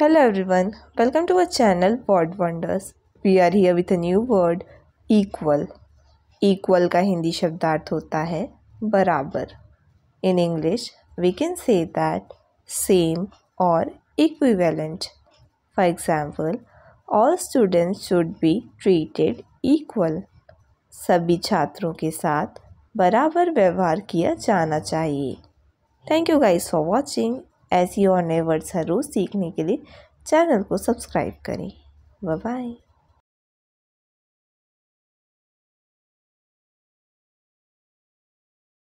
Hello everyone, welcome to our channel Word Wonders. We are here with a new word equal. Equal का हिंदी शब्दार्थ होता है बराबर In English, we can say that same or equivalent. For example, all students should be treated equal. सभी छात्रों के साथ बराबर व्यवहार किया जाना चाहिए Thank you guys for watching. ऐसी और नए वर्ड्स हर रोज़ सीखने के लिए चैनल को सब्सक्राइब करें बाय